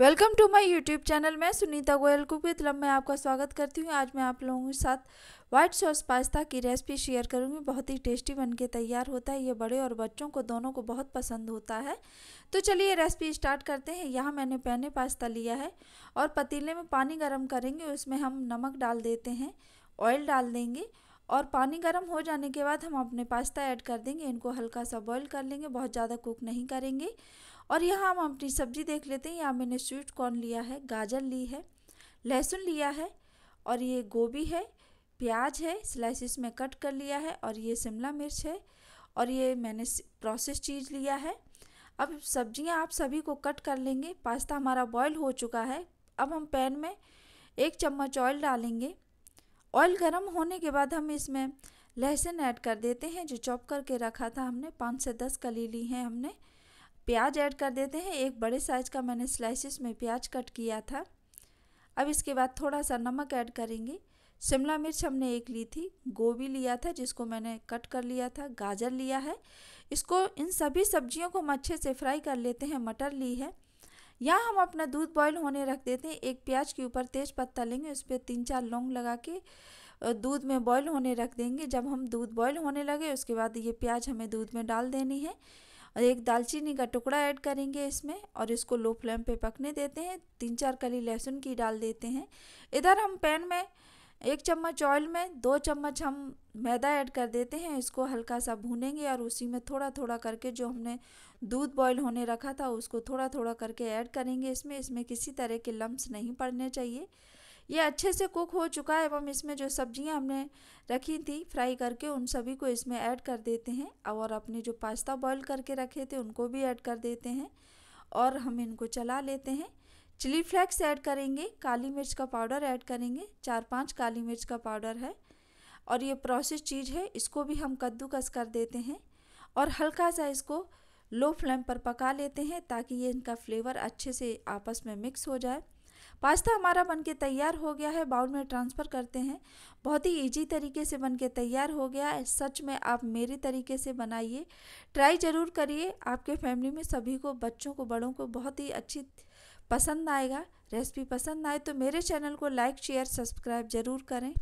welcome to my YouTube channel मैं Sunita Goyal cook with love में आपका स्वागत करती हूँ आज मैं आप लोगों के साथ व्हाइट सॉस पास्ता की रेसिपी शेयर करूँगी बहुत ही टेस्टी बन के तैयार होता है ये बड़े और बच्चों को दोनों को बहुत पसंद होता है तो चलिए रेसिपी स्टार्ट करते हैं यहाँ मैंने पैने पास्ता लिया है और पतीले में पानी गर्म करेंगे उसमें हम नमक डाल देते हैं ऑयल डाल देंगे और पानी गर्म हो जाने के बाद हम अपने पास्ता ऐड कर देंगे इनको हल्का सा बॉईल कर लेंगे बहुत ज़्यादा कुक नहीं करेंगे और यहाँ हम अपनी सब्जी देख लेते हैं यहाँ मैंने स्वीट कॉर्न लिया है गाजर ली है लहसुन लिया है और ये गोभी है प्याज है स्लाइसिस में कट कर लिया है और ये शिमला मिर्च है और ये मैंने प्रोसेस चीज़ लिया है अब सब्जियां आप सभी को कट कर लेंगे पास्ता हमारा बॉईल हो चुका है अब हम पैन में एक चम्मच ऑयल डालेंगे ऑयल गर्म होने के बाद हम इसमें लहसुन ऐड कर देते हैं जो चॉप करके रखा था हमने पाँच से दस कली ली हैं हमने प्याज ऐड कर देते हैं एक बड़े साइज का मैंने स्लाइसिस में प्याज कट किया था अब इसके बाद थोड़ा सा नमक ऐड करेंगे शिमला मिर्च हमने एक ली थी गोभी लिया था जिसको मैंने कट कर लिया था गाजर लिया है इसको इन सभी सब्जियों को हम अच्छे से फ्राई कर लेते हैं मटर ली है या हम अपना दूध बॉयल होने रख देते हैं एक प्याज के ऊपर तेज पत्ता लेंगे उस पर तीन चार लौंग लगा के दूध में बॉयल होने रख देंगे जब हम दूध बॉयल होने लगे उसके बाद ये प्याज हमें दूध में डाल देनी है और एक दालचीनी का टुकड़ा ऐड करेंगे इसमें और इसको लो फ्लेम पे पकने देते हैं तीन चार कली लहसुन की डाल देते हैं इधर हम पैन में एक चम्मच ऑयल में दो चम्मच हम मैदा ऐड कर देते हैं इसको हल्का सा भूनेंगे और उसी में थोड़ा थोड़ा करके जो हमने दूध बॉईल होने रखा था उसको थोड़ा थोड़ा करके ऐड करेंगे इसमें इसमें किसी तरह के लम्स नहीं पड़ने चाहिए ये अच्छे से कुक हो चुका है एवं इसमें जो सब्जियां हमने रखी थी फ्राई करके उन सभी को इसमें ऐड कर देते हैं और अपने जो पास्ता बॉईल करके रखे थे उनको भी ऐड कर देते हैं और हम इनको चला लेते हैं चिली फ्लेक्स ऐड करेंगे काली मिर्च का पाउडर ऐड करेंगे चार पांच काली मिर्च का पाउडर है और ये प्रोसेस चीज़ है इसको भी हम कद्दूकस कर देते हैं और हल्का सा इसको लो फ्लेम पर पका लेते हैं ताकि ये इनका फ्लेवर अच्छे से आपस में मिक्स हो जाए पास्ता हमारा बनके तैयार हो गया है बाउल में ट्रांसफ़र करते हैं बहुत ही इजी तरीके से बनके तैयार हो गया है सच में आप मेरे तरीके से बनाइए ट्राई ज़रूर करिए आपके फैमिली में सभी को बच्चों को बड़ों को बहुत ही अच्छी पसंद आएगा रेसिपी पसंद आए तो मेरे चैनल को लाइक शेयर सब्सक्राइब ज़रूर करें